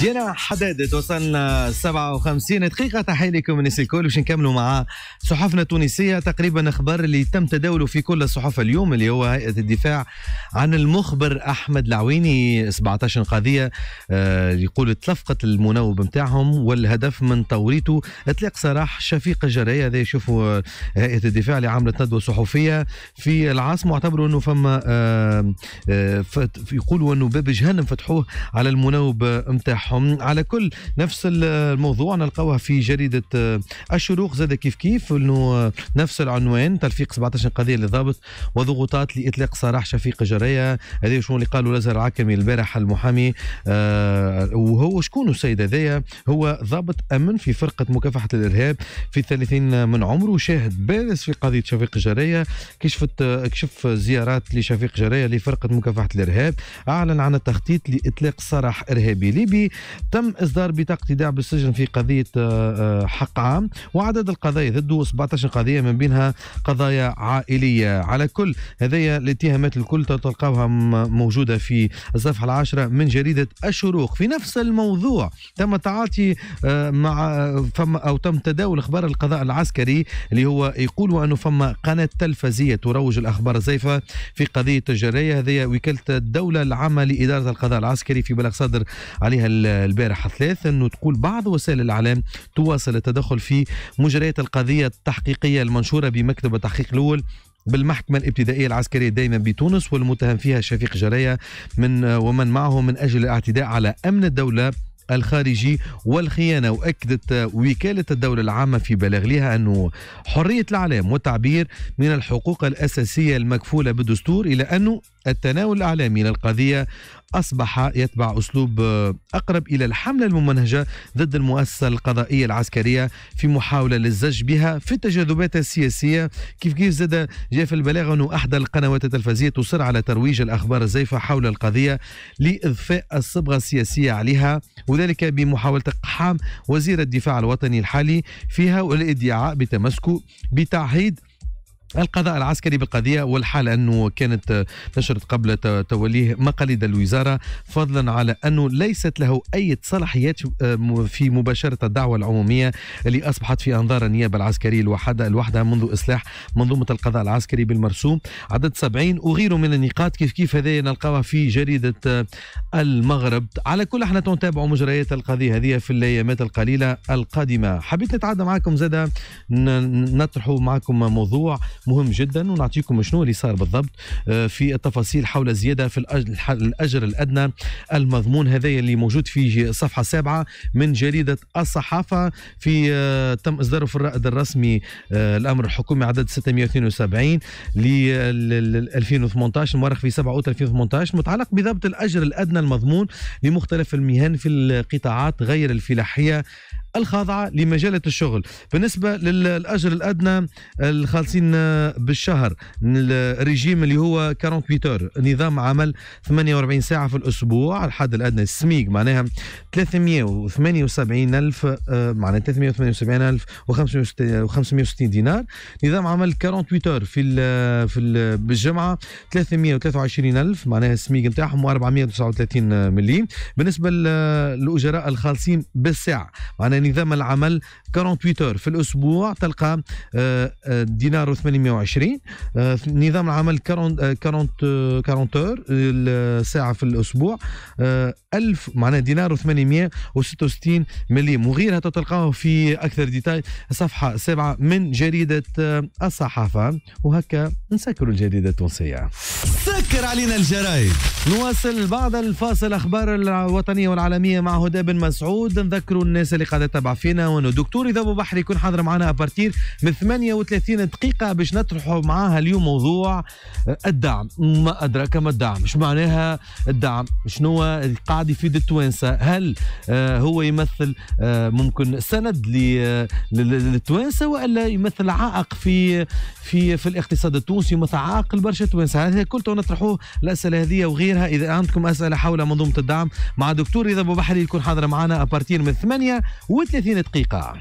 جينا حداد توصلنا 57 دقيقة تحية لكم الناس الكل باش نكملوا مع صحفنا التونسية تقريبا اخبار اللي تم تداوله في كل الصحف اليوم اللي هو هيئة الدفاع عن المخبر أحمد العويني 17 قضية آه يقول تلفقت المناوب نتاعهم والهدف من توريته إطلاق سراح شفيق الجرية هذا يشوفوا هيئة الدفاع اللي عملت ندوة صحفية في العاصمة واعتبروا أنه فما آه آه يقولوا أنه باب جهنم فتحوه على المناوب نتاعهم نتاعهم على كل نفس الموضوع نلقاوها في جريدة آه، الشروق زاد كيف كيف انه نفس العنوان تلفيق 17 قضية للضابط وضغوطات لإطلاق سراح شفيق جرية هذا شنو اللي قالوا لازر عكمي البارح المحامي آه وهو شكون السيد هذايا هو ضابط أمن في فرقة مكافحة الإرهاب في 30 من عمره شاهد بارز في قضية شفيق جرية كشفت آه، كشف زيارات لشفيق جرية لفرقة مكافحة الإرهاب أعلن عن التخطيط لإطلاق سراح إرهابي ليبي تم إصدار بطاقة ايداع بالسجن في قضية آه، آه، حق عام وعدد القضايا ضده 17 قضية من بينها قضايا عائلية على كل هذه الاتهامات الكل تلقاوها موجودة في الصفحة العاشرة من جريدة الشروق في نفس الموضوع تم تعاطي آه، مع فم أو تم تداول أخبار القضاء العسكري اللي هو يقولوا أنه فما قناة تلفزية تروج الأخبار الزيفة في قضية الجرية هذه وكالة الدولة العامة لإدارة القضاء العسكري في بلغ صدر عليها البارحة ثلاث أنه تقول بعض وسائل الإعلام تواصل التدخل في مجريات القضية التحقيقية المنشورة بمكتب التحقيق الأول بالمحكمة الابتدائية العسكرية دائما بتونس والمتهم فيها شفيق جرية من ومن معه من أجل الاعتداء على أمن الدولة الخارجي والخيانة وأكدت وكالة الدولة العامة في بلاغ لها أن حرية الإعلام والتعبير من الحقوق الأساسية المكفولة بالدستور إلى أنه التناول الإعلامي للقضية أصبح يتبع أسلوب أقرب إلى الحملة الممنهجة ضد المؤسسة القضائية العسكرية في محاولة للزج بها في التجاذبات السياسية كيف كيف زاد جاء في البلاغ أنه أحدى القنوات التلفزيونيه تصر على ترويج الأخبار الزيفة حول القضية لإضفاء الصبغة السياسية عليها وذلك بمحاولة اقحام وزير الدفاع الوطني الحالي فيها والادعاء بتمسكه بتعهيد القضاء العسكري بالقضية والحالة أنه كانت نشرت قبل توليه مقاليد الوزارة فضلا على أنه ليست له أي صلاحيات آه، في مباشرة الدعوة العمومية اللي أصبحت في أنظار النيابة العسكرية الوحدة الوحدة منذ إصلاح منظومة القضاء العسكري بالمرسوم عدد 70 وغيره من النقاط كيف كيف هذايا نلقاها في جريدة آه، المغرب على كل احنا نتابع مجريات القضية هذه في الأيامات القليلة القادمة حبيت نتعدى معكم زادة نطرحوا معكم موضوع مهم جدا ونعطيكم شنو اللي صار بالضبط آه، في التفاصيل حول زياده في الاجر الادنى المضمون هذايا اللي موجود في صفحه سابعه من جريده الصحافه في آه، تم اصداره في الرائد الرسمي آه، الامر الحكومي عدد 672 ل 2018 المؤرخ في 7 اوت 2018 متعلق بضبط الاجر الادنى المضمون لمختلف المهن في القطاعات غير الفلاحيه الخاضعة لمجالة الشغل بالنسبة للأجر الأدنى الخالصين آه، بالشهر الريجيم اللي هو 48 نظام عمل 48 ساعة في الأسبوع الحد الأدنى السميق معناها 378 ألف آه، معناها 378 ألف و560 دينار نظام عمل 48 في في ال بالجمعة 323 ألف معناها السميق نتاعهم 439 مليم بالنسبة للأجراء الخالصين بالساعة معناها نظام العمل 48 اور في الاسبوع تلقى آه، آه، دينار و820 آه، نظام العمل 40 40 اور ساعه في الاسبوع 1000 معناها دينار و866 مليم وغيرها تلقاه في اكثر ديتاي صفحه 7 من جريده الصحافه وهكا نسكر الجريده التونسيه سكر علينا الجرايد نواصل بعد الفاصل اخبار الوطنيه والعالميه مع هدى بن مسعود نذكروا الناس اللي قاعده تبع فينا وانه دكتور اذا ابو بحر يكون حاضر معنا ابارتير من 38 دقيقه باش نطرحوا معاها اليوم موضوع آه، الدعم ما ادراك ما الدعم اش معناها الدعم شنو قاعد يفيد التوانسه هل آه، هو يمثل آه، ممكن سند للتوانسه والا يمثل عائق في في في الاقتصاد التونسي يمثل عائق لبرشا توانسه هذا كل نطرحوه الاسئله هذه وغيرها اذا عندكم اسئله حول منظومه الدعم مع دكتور رضا ابو بحري يكون حاضر معنا ابارتير من 8 و و30 دقيقة